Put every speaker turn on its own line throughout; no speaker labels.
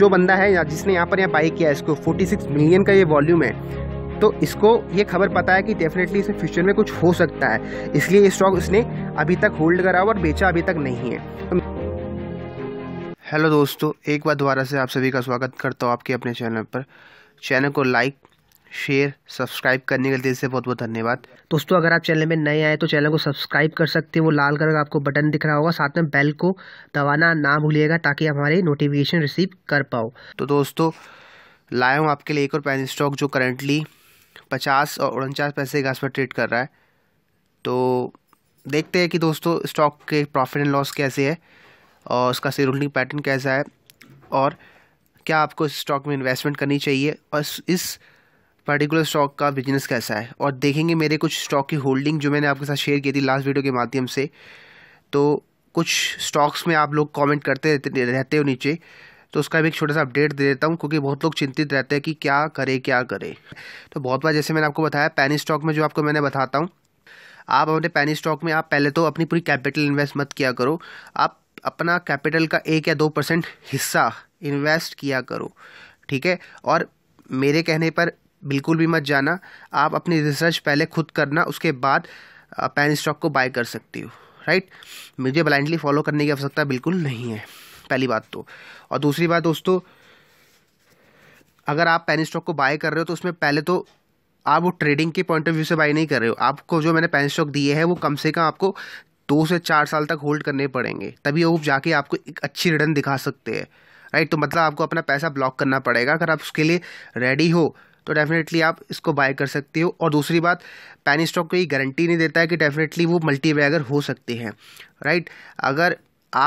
जो बंदा है या जिसने यहाँ पर यहाँ बाई किया है इसको 46 मिलियन का ये वॉल्यूम है तो इसको ये खबर पता है कि डेफिनेटली इसे फ्यूचर में कुछ हो सकता है इसलिए ये स्टॉक उसने अभी तक होल्ड करा और बेचा अभी तक नहीं है हेलो दोस्तों एक बार दोबारा से आप सभी का स्वागत करता हूँ आपके अपने चैनल पर चैनल को लाइक शेयर सब्सक्राइब करने के लिए दिल से बहुत बहुत धन्यवाद दोस्तों अगर आप चैनल में नए आए तो चैनल को सब्सक्राइब कर सकते हैं वो लाल कलर का आपको बटन दिख रहा होगा साथ में बेल को दबाना ना भूलिएगा ताकि आप हमारे नोटिफिकेशन रिसीव कर पाओ तो दोस्तों लाया हूँ आपके लिए एक और पैन स्टॉक जो करेंटली पचास और उनचास पैसे के आसपास ट्रेड कर रहा है तो देखते हैं कि दोस्तों स्टॉक के प्रॉफिट एंड लॉस कैसे है और उसका शेयर होल्डिंग पैटर्न कैसा है और क्या आपको इस स्टॉक में इन्वेस्टमेंट करनी चाहिए और इस पर्टिकुलर स्टॉक का बिजनेस कैसा है और देखेंगे मेरे कुछ स्टॉक की होल्डिंग जो मैंने आपके साथ शेयर की थी लास्ट वीडियो के माध्यम से तो कुछ स्टॉक्स में आप लोग कमेंट करते रहते हो नीचे तो उसका भी एक छोटा सा अपडेट दे देता हूँ क्योंकि बहुत लोग चिंतित रहते हैं कि क्या करें क्या करें तो बहुत बार जैसे मैंने आपको बताया पैनी स्टॉक में जो आपको मैंने बताता हूँ आप अपने पैनी स्टॉक में आप पहले तो अपनी पूरी कैपिटल इन्वेस्ट मत किया करो आप अपना कैपिटल का एक या दो परसेंट हिस्सा इन्वेस्ट किया करो ठीक है और मेरे कहने पर बिल्कुल भी मत जाना आप अपनी रिसर्च पहले खुद करना उसके बाद पैन स्टॉक को बाय कर सकती हो राइट मुझे ब्लाइंडली फॉलो करने की आवश्यकता बिल्कुल नहीं है पहली बात तो और दूसरी बात दोस्तों अगर आप पैन स्टॉक को बाय कर रहे हो तो उसमें पहले तो आप वो ट्रेडिंग के पॉइंट ऑफ व्यू से बाई नहीं कर रहे हो आपको जो मैंने पैन स्टॉक दिए हैं वो कम से कम आपको दो से चार साल तक होल्ड करने पड़ेंगे तभी वो जाके आपको एक अच्छी रिटर्न दिखा सकते हैं राइट तो मतलब आपको अपना पैसा ब्लॉक करना पड़ेगा अगर आप उसके लिए रेडी हो तो डेफिनेटली आप इसको बाय कर सकते हो और दूसरी बात पैनी स्टॉक को ये गारंटी नहीं देता है कि डेफिनेटली वो मल्टी बैगर हो सकते हैं राइट अगर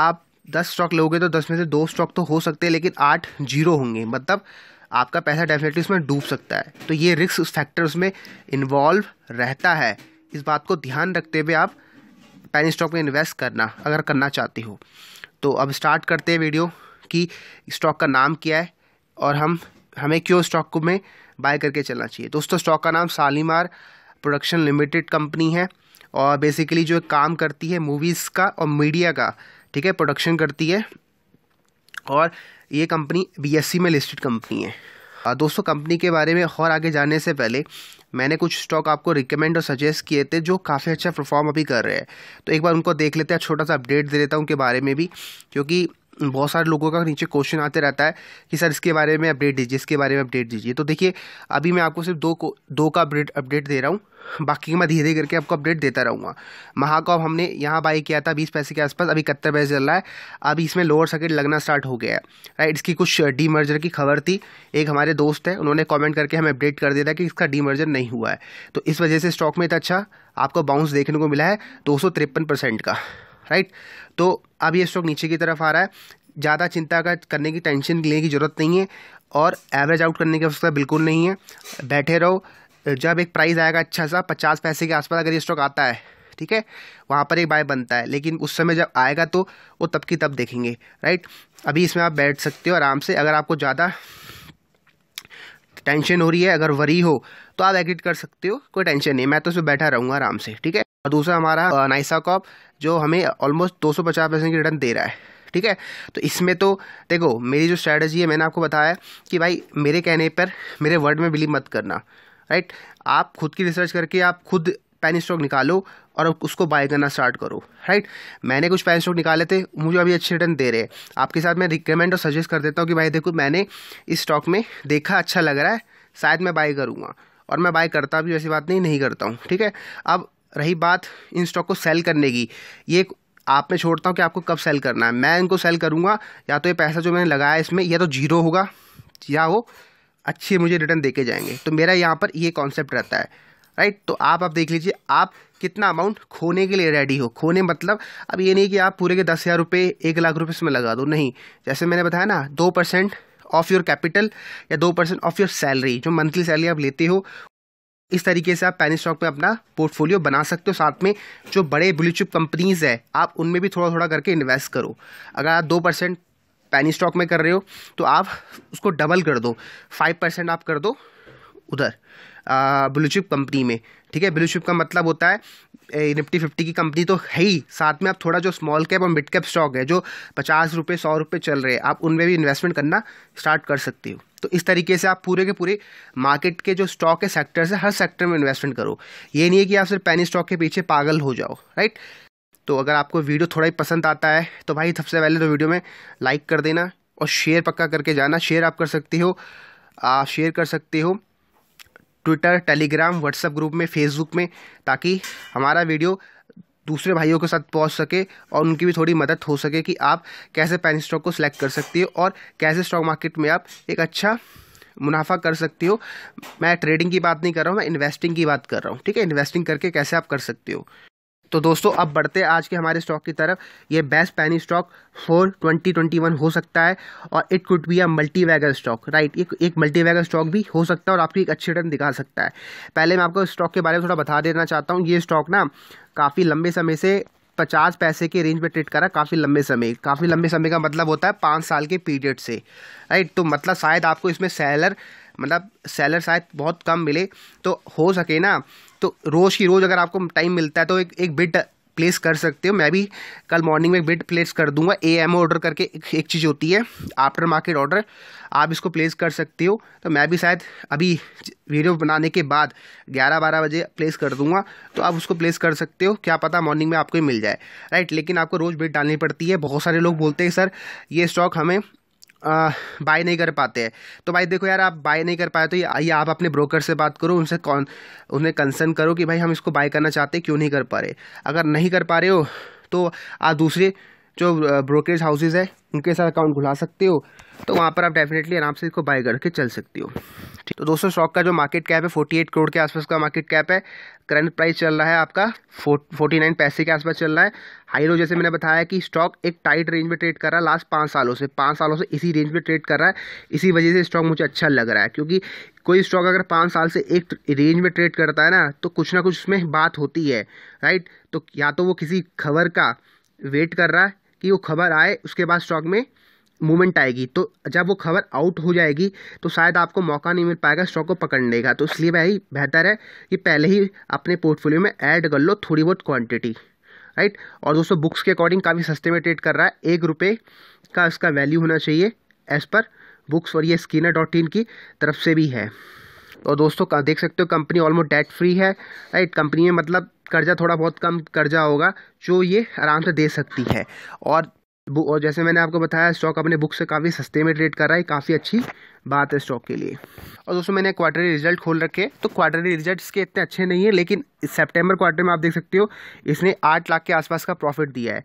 आप दस स्टॉक लोगे तो दस में से दो स्टॉक तो हो सकते हैं लेकिन आठ जीरो होंगे मतलब आपका पैसा डेफिनेटली उसमें डूब सकता है तो ये रिस्क फैक्टर उसमें इन्वॉल्व रहता है इस बात को ध्यान रखते हुए आप पैनी स्टॉक में इन्वेस्ट करना अगर करना चाहते हो तो अब स्टार्ट करते हैं वीडियो कि स्टॉक का नाम क्या है और हम हमें क्यों स्टॉक को में बाय करके चलना चाहिए दोस्तों स्टॉक का नाम शालीमार प्रोडक्शन लिमिटेड कंपनी है और बेसिकली जो काम करती है मूवीज़ का और मीडिया का ठीक है प्रोडक्शन करती है और ये कंपनी बीएससी में लिस्टेड कंपनी है दोस्तों कंपनी के बारे में और आगे जाने से पहले मैंने कुछ स्टॉक आपको रिकमेंड और सजेस्ट किए थे जो काफ़ी अच्छा परफॉर्म अभी कर रहे हैं तो एक बार उनको देख लेते हैं छोटा सा अपडेट दे देता हूँ उनके बारे में भी क्योंकि बहुत सारे लोगों का नीचे क्वेश्चन आते रहता है कि सर इसके बारे में अपडेट दीजिए इसके बारे में अपडेट दीजिए तो देखिए अभी मैं आपको सिर्फ दो को दो का अपडेट अपडेट दे रहा हूँ बाकी मैं धीरे धीरे करके आपको अपडेट देता रहूँगा महाकॉप हमने यहाँ बाई किया था बीस पैसे के आसपास अभी इकहत्तर पैसे चल रहा है अभी इसमें लोअर सर्किट लगना स्टार्ट हो गया है राइट इसकी कुछ डी मर्जर की खबर थी एक हमारे दोस्त है उन्होंने कॉमेंट करके हमें अपडेट कर दिया था कि इसका डी मर्जर नहीं हुआ है तो इस वजह से स्टॉक में तो अच्छा आपको बाउंस देखने को मिला है दो का राइट तो अब ये स्टॉक नीचे की तरफ आ रहा है ज़्यादा चिंता का करने की टेंशन लेने की ज़रूरत नहीं है और एवरेज आउट करने की आवश्यकता बिल्कुल नहीं है बैठे रहो जब एक प्राइस आएगा अच्छा सा पचास पैसे के आसपास अगर ये स्टॉक आता है ठीक है वहाँ पर एक बाय बनता है लेकिन उस समय जब आएगा तो वो तब की तब देखेंगे राइट अभी इसमें आप बैठ सकते हो आराम से अगर आपको ज़्यादा टेंशन हो रही है अगर वरी हो तो आप एग्जिट कर सकते हो कोई टेंशन नहीं मैं तो उसमें बैठा रहूँगा आराम से ठीक है और दूसरा हमारा नाइसा कॉप जो हमें ऑलमोस्ट दो परसेंट की रिटर्न दे रहा है ठीक है तो इसमें तो देखो मेरी जो स्ट्रैटेजी है मैंने आपको बताया कि भाई मेरे कहने पर मेरे वर्ड में बिलीव मत करना राइट आप खुद की रिसर्च करके आप खुद पैन स्टॉक निकालो और उसको बाय करना स्टार्ट करो राइट मैंने कुछ पैन स्टॉक निकाले थे मुझे अभी अच्छे रिटर्न दे रहे हैं आपके साथ मैं रिकमेंड और सजेस्ट कर देता हूँ कि भाई देखो मैंने इस स्टॉक में देखा अच्छा लग रहा है शायद मैं बाय करूँगा और मैं बाय करता भी वैसी बात नहीं नहीं करता हूँ ठीक है अब रही बात इन स्टॉक को सेल करने की ये आप में छोड़ता हूँ कि आपको कब सेल करना है मैं इनको सेल करूँगा या तो ये पैसा जो मैंने लगाया इसमें या तो जीरो होगा या वो अच्छे मुझे रिटर्न देके जाएंगे तो मेरा यहाँ पर ये कॉन्सेप्ट रहता है राइट तो आप आप देख लीजिए आप कितना अमाउंट खोने के लिए रेडी हो खोने मतलब अब ये नहीं कि आप पूरे के दस हज़ार रुपये एक लाख रुपये इसमें लगा दो नहीं जैसे मैंने बताया ना दो परसेंट ऑफ़ योर कैपिटल या दो परसेंट ऑफ़ योर सैलरी जो मंथली सैलरी आप लेते हो इस तरीके से आप पैनी स्टॉक में अपना पोर्टफोलियो बना सकते हो साथ में जो बड़े ब्लूचिप कंपनीज है आप उनमें भी थोड़ा थोड़ा करके इन्वेस्ट करो अगर आप दो परसेंट पैनी स्टॉक में कर रहे हो तो आप उसको डबल कर दो फाइव परसेंट आप कर दो उधर ब्लूचिप कंपनी में ठीक है ब्लूचिप का मतलब होता है निफ्टी फिफ्टी की कंपनी तो है ही साथ में आप थोड़ा जो स्मॉल कैप और मिड कैप स्टॉक है जो पचास रुपये सौ रुपये चल रहे हैं आप उनमें भी इन्वेस्टमेंट करना स्टार्ट कर सकते हो तो इस तरीके से आप पूरे के पूरे मार्केट के जो स्टॉक है सेक्टर से, हर सेक्टर में इन्वेस्टमेंट करो ये नहीं है कि आप सिर्फ पैनी स्टॉक के पीछे पागल हो जाओ राइट तो अगर आपको वीडियो थोड़ा ही पसंद आता है तो भाई सबसे पहले तो वीडियो में लाइक कर देना और शेयर पक्का करके जाना शेयर आप कर सकते हो आप शेयर कर सकते हो ट्विटर टेलीग्राम व्हाट्सएप ग्रुप में फेसबुक में ताकि हमारा वीडियो दूसरे भाइयों के साथ पहुंच सके और उनकी भी थोड़ी मदद हो सके कि आप कैसे पैन स्टॉक को सिलेक्ट कर सकती हो और कैसे स्टॉक मार्केट में आप एक अच्छा मुनाफा कर सकती हो मैं ट्रेडिंग की बात नहीं कर रहा हूँ मैं इन्वेस्टिंग की बात कर रहा हूँ ठीक है इन्वेस्टिंग करके कैसे आप कर सकते हो तो दोस्तों अब बढ़ते आज के हमारे स्टॉक की तरफ ये best penny stock for twenty twenty one हो सकता है और it could be a multi bagger stock right एक एक मल्टी वैगर स्टॉक भी हो सकता है और आपको एक अच्छी रिटर्न दिखा सकता है पहले मैं आपको स्टॉक के बारे में थोड़ा बता देना चाहता हूँ ये स्टॉक ना काफ़ी लंबे समय से पचास पैसे के रेंज में ट्रेड करा काफ़ी लंबे समय काफ़ी लंबे समय का मतलब होता है पाँच साल के पीरियड से राइट तो मतलब शायद आपको इसमें सैलर मतलब सैलर शायद बहुत कम मिले तो हो सके ना तो रोज़ की रोज़ अगर आपको टाइम मिलता है तो एक एक बिट प्लेस कर सकते हो मैं भी कल मॉर्निंग में बिट प्लेस कर दूंगा ए एम ऑर्डर करके एक, एक चीज़ होती है आफ्टर मार्केट ऑर्डर आप इसको प्लेस कर सकते हो तो मैं भी शायद अभी वीडियो बनाने के बाद 11 बारह बजे प्लेस कर दूंगा तो आप उसको प्लेस कर सकते हो क्या पता मॉर्निंग में आपको मिल जाए राइट लेकिन आपको रोज़ बिट डालनी पड़ती है बहुत सारे लोग बोलते हैं सर ये स्टॉक हमें बाय नहीं कर पाते हैं तो भाई देखो यार आप बाय नहीं कर पाए तो ये आप अपने ब्रोकर से बात करो उनसे कौन उन्हें कंसर्न करो कि भाई हम इसको बाय करना चाहते क्यों नहीं कर पा रहे अगर नहीं कर पा रहे हो तो आप दूसरे जो ब्रोकरेज हाउसेज है उनके साथ अकाउंट खुला सकते हो तो वहाँ पर आप डेफिनेटली आराम से इसको बाय करके चल सकते हो तो दोस्तों स्टॉक का जो मार्केट कैप है फोर्टी एट करोड़ के आसपास का मार्केट कैप है करंट प्राइस चल रहा है आपका फोर्टी नाइन पैसे के आसपास चल रहा है हाई रो जैसे मैंने बताया कि स्टॉक एक टाइट रेंज में ट्रेड कर रहा है लास्ट पाँच सालों से पाँच सालों से इसी रेंज में ट्रेड कर रहा है इसी वजह से स्टॉक मुझे अच्छा लग रहा है क्योंकि कोई स्टॉक अगर पाँच साल से एक रेंज में ट्रेड करता है ना तो कुछ ना कुछ उसमें बात होती है राइट तो या तो वो किसी खबर का वेट कर रहा है कि वो खबर आए उसके बाद स्टॉक में मूवमेंट आएगी तो जब वो खबर आउट हो जाएगी तो शायद आपको मौका नहीं मिल पाएगा स्टॉक को पकड़ने का तो इसलिए भाई बेहतर है कि पहले ही अपने पोर्टफोलियो में ऐड कर लो थोड़ी बहुत क्वांटिटी राइट और दोस्तों बुक्स के अकॉर्डिंग काफ़ी सस्ते में ट्रेड कर रहा है एक रुपये का इसका वैल्यू होना चाहिए एज पर बुक्स और ये स्कीनर डॉट इन की तरफ से भी है और दोस्तों देख सकते हो कंपनी ऑलमोस्ट डेट फ्री है राइट कंपनी में मतलब कर्जा थोड़ा बहुत कम कर्जा होगा जो ये आराम से दे सकती है और और जैसे मैंने आपको बताया स्टॉक अपने बुक से काफ़ी सस्ते में ट्रेड कर रहा है काफ़ी अच्छी बात है स्टॉक के लिए और दोस्तों मैंने क्वार्टरली रिजल्ट खोल रखे तो क्वार्टरली रिजल्ट इसके इतने अच्छे नहीं है लेकिन सितंबर क्वार्टर में आप देख सकते हो इसने आठ लाख के आसपास का प्रॉफिट दिया है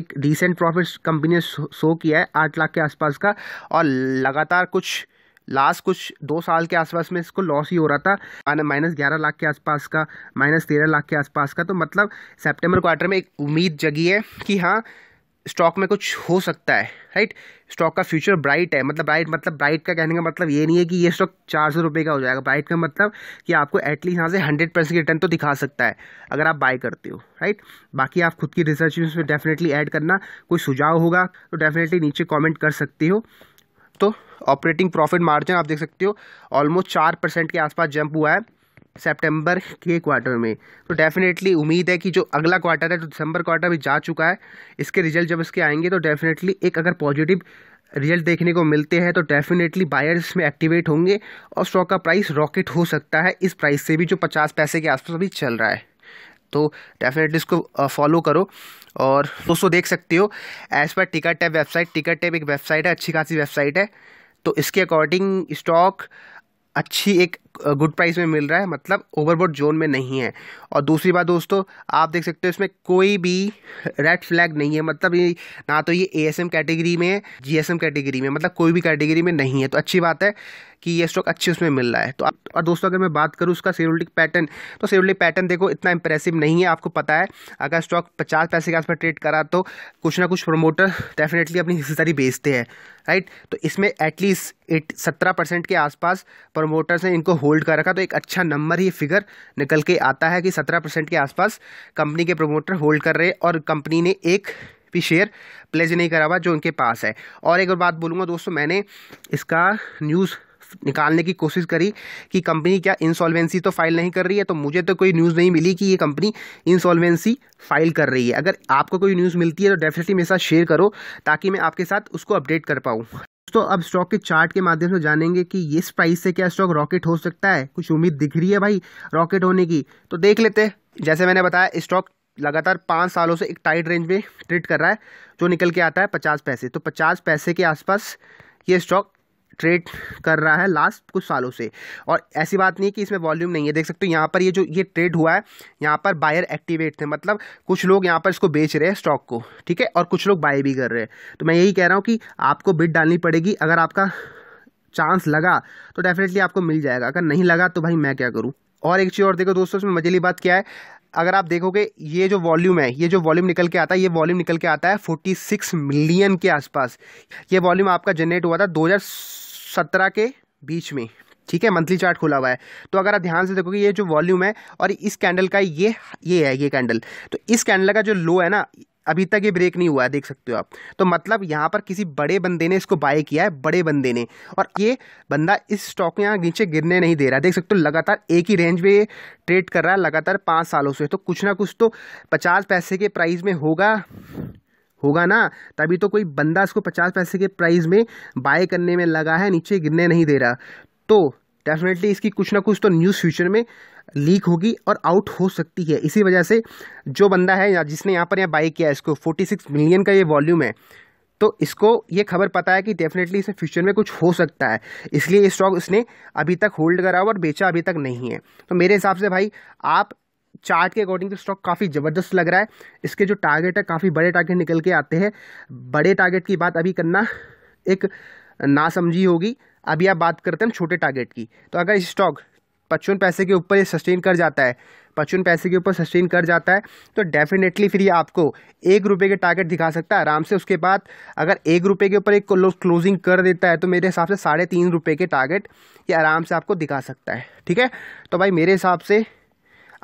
एक डिसेंट प्रॉफिट कंपनी ने शो किया है आठ लाख के आसपास का और लगातार कुछ लास्ट कुछ दो साल के आसपास में इसको लॉस ही हो रहा था माइनस ग्यारह लाख के आसपास का माइनस तेरह लाख के आसपास का तो मतलब सेप्टेम्बर क्वार्टर में एक उम्मीद जगी है कि हाँ स्टॉक में कुछ हो सकता है राइट स्टॉक का फ्यूचर ब्राइट है मतलब ब्राइट मतलब ब्राइट का कहने का मतलब ये नहीं है कि ये स्टॉक चार सौ रुपये का हो जाएगा ब्राइट का मतलब कि आपको एटलीस्ट यहाँ से हंड्रेड परसेंट रिटर्न तो दिखा सकता है अगर आप बाय करते हो राइट बाकी आप खुद की रिसर्च में डेफिनेटली ऐड करना कोई सुझाव होगा तो डेफिनेटली नीचे कॉमेंट कर सकते हो दोस्तों ऑपरेटिंग प्रॉफिट मार्जिन आप देख सकते हो ऑलमोस्ट चार परसेंट के आसपास जंप हुआ है सितंबर के क्वार्टर में तो डेफिनेटली उम्मीद है कि जो अगला क्वार्टर है तो दिसंबर क्वार्टर भी जा चुका है इसके रिजल्ट जब इसके आएंगे तो डेफिनेटली एक अगर पॉजिटिव रिजल्ट देखने को मिलते हैं तो डेफिनेटली बायर्स में एक्टिवेट होंगे और स्टॉक का प्राइस रॉकेट हो सकता है इस प्राइस से भी जो पचास पैसे के आसपास अभी चल रहा है तो डेफिनेटली इसको फॉलो करो और दोस्तों देख सकते हो एज़ पर Tickertape website Tickertape एक वेबसाइट है अच्छी खासी वेबसाइट है तो इसके अकॉर्डिंग स्टॉक अच्छी एक गुड प्राइस में मिल रहा है मतलब ओवरबोर्ड जोन में नहीं है और दूसरी बात दोस्तों आप देख सकते हो इसमें कोई भी रेड फ्लैग नहीं है मतलब ये ना तो ये एएसएम कैटेगरी में है जीएसएम कैटेगरी में मतलब कोई भी कैटेगरी में नहीं है तो अच्छी बात है कि ये स्टॉक अच्छे उसमें मिल रहा है तो आप और दोस्तों अगर मैं बात करूँ उसका सेरोल्टिक पैटर्न तो सेरोल्टिक पैटर्न देखो इतना इंप्रेसिव नहीं है आपको पता है अगर स्टॉक पचास पैसे के आसपास ट्रेड करा तो कुछ ना कुछ प्रमोटर डेफिनेटली अपनी हिस्सेदारी बेचते हैं राइट तो इसमें एटलीस्ट एट सत्रह परसेंट के आसपास प्रमोटर्स ने इनको होल्ड कर रखा तो एक अच्छा नंबर ही फिगर निकल के आता है कि सत्रह परसेंट के आसपास कंपनी के प्रमोटर होल्ड कर रहे और कंपनी ने एक भी शेयर प्लेज नहीं करा हुआ जो उनके पास है और एक और बात बोलूँगा दोस्तों मैंने इसका न्यूज़ निकालने की कोशिश करी कि कंपनी क्या इंसॉल्वेंसी तो फाइल नहीं कर रही है तो मुझे तो कोई न्यूज़ नहीं मिली कि ये कंपनी इंसॉल्वेंसी फाइल कर रही है अगर आपको कोई न्यूज़ मिलती है तो डेफिनेटली मेरे साथ शेयर करो ताकि मैं आपके साथ उसको अपडेट कर पाऊँ तो अब स्टॉक के चार्ट के माध्यम से जानेंगे कि इस प्राइस से क्या स्टॉक रॉकेट हो सकता है कुछ उम्मीद दिख रही है भाई रॉकेट होने की तो देख लेते हैं जैसे मैंने बताया स्टॉक लगातार पाँच सालों से एक टाइट रेंज में ट्रेड कर रहा है जो निकल के आता है पचास पैसे तो पचास पैसे के आसपास ये स्टॉक ट्रेड कर रहा है लास्ट कुछ सालों से और ऐसी बात नहीं कि इसमें वॉल्यूम नहीं है देख सकते हो यहाँ पर ये जो ये ट्रेड हुआ है यहाँ पर बायर एक्टिवेट थे मतलब कुछ लोग यहाँ पर इसको बेच रहे हैं स्टॉक को ठीक है और कुछ लोग बाय भी कर रहे हैं तो मैं यही कह रहा हूँ कि आपको बिट डालनी पड़ेगी अगर आपका चांस लगा तो डेफिनेटली आपको मिल जाएगा अगर नहीं लगा तो भाई मैं क्या करूँ और एक चीज़ और देखो दोस्तों इसमें मजेली बात क्या है अगर आप देखोगे ये जो वॉल्यूम है ये जो वॉल्यूम निकल के आता है ये वॉल्यूम निकल के आता है 46 मिलियन के आसपास ये वॉल्यूम आपका जनरेट हुआ था सत्रह के बीच में ठीक है मंथली चार्ट खुला हुआ है तो अगर आप ध्यान से देखोगे ये जो वॉल्यूम है और इस कैंडल का ये ये है ये कैंडल तो इस कैंडल का जो लो है ना अभी तक ये ब्रेक नहीं हुआ है देख सकते हो आप तो मतलब यहाँ पर किसी बड़े बंदे ने इसको बाय किया है बड़े बंदे ने और ये बंदा इस स्टॉक में यहाँ नीचे गिरने नहीं दे रहा है देख सकते हो लगातार एक ही रेंज में ये ट्रेड कर रहा है लगातार पाँच सालों से तो कुछ ना कुछ तो पचास पैसे के प्राइस में होगा होगा ना तभी तो कोई बंदा इसको पचास पैसे के प्राइस में बाय करने में लगा है नीचे गिरने नहीं दे रहा तो डेफिनेटली इसकी कुछ ना कुछ तो न्यूज़ फ्यूचर में लीक होगी और आउट हो सकती है इसी वजह से जो बंदा है या जिसने यहाँ पर यहाँ बाई किया है इसको 46 मिलियन का ये वॉल्यूम है तो इसको ये खबर पता है कि डेफिनेटली इसमें फ्यूचर में कुछ हो सकता है इसलिए ये स्टॉक उसने अभी तक होल्ड करा हुआ और बेचा अभी तक नहीं है तो मेरे हिसाब से भाई आप चार्ट के अकॉर्डिंग तो स्टॉक काफ़ी ज़बरदस्त लग रहा है इसके जो टारगेट है काफ़ी बड़े टारगेट निकल के आते हैं बड़े टारगेट की बात अभी करना एक नासमझी होगी अभी आप बात करते हैं छोटे टारगेट की तो अगर स्टॉक पचपन पैसे के ऊपर ये सस्टेन कर जाता है पचपन पैसे के ऊपर सस्टेन कर जाता है तो डेफिनेटली फिर ये आपको एक रुपये के टारगेट दिखा सकता है आराम से उसके बाद अगर एक रुपये के ऊपर एक क्लोजिंग कर देता है तो मेरे हिसाब से साढ़े तीन रुपये के टारगेट ये आराम से आपको दिखा सकता है ठीक है तो भाई मेरे हिसाब से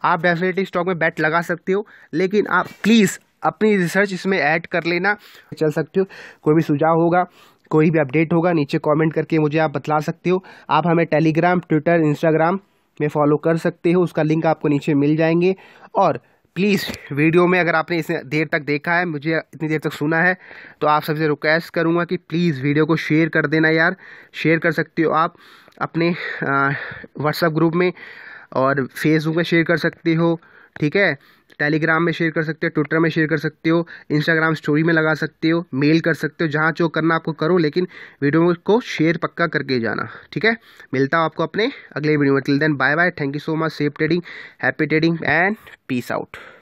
आप डेफिनेटली स्टॉक में बैट लगा सकते हो लेकिन आप प्लीज़ अपनी रिसर्च इसमें ऐड कर लेना चल सकते हो कोई भी सुझाव होगा कोई भी अपडेट होगा नीचे कमेंट करके मुझे आप बतला सकते हो आप हमें टेलीग्राम ट्विटर इंस्टाग्राम में फॉलो कर सकते हो उसका लिंक आपको नीचे मिल जाएंगे और प्लीज़ वीडियो में अगर आपने इसे देर तक देखा है मुझे इतनी देर तक सुना है तो आप सबसे रिक्वेस्ट करूँगा कि प्लीज़ वीडियो को शेयर कर देना यार शेयर कर सकते हो आप अपने व्हाट्सएप ग्रुप में और फेसबुक में शेयर कर सकते हो ठीक है टेलीग्राम में शेयर कर सकते हो ट्विटर में शेयर कर सकते हो इंस्टाग्राम स्टोरी में लगा सकते हो मेल कर सकते हो जहाँ जो करना आपको करो लेकिन वीडियो को शेयर पक्का करके जाना ठीक है मिलता हूँ आपको अपने अगले वीडियो में till then bye bye thank you so much safe trading happy trading and peace out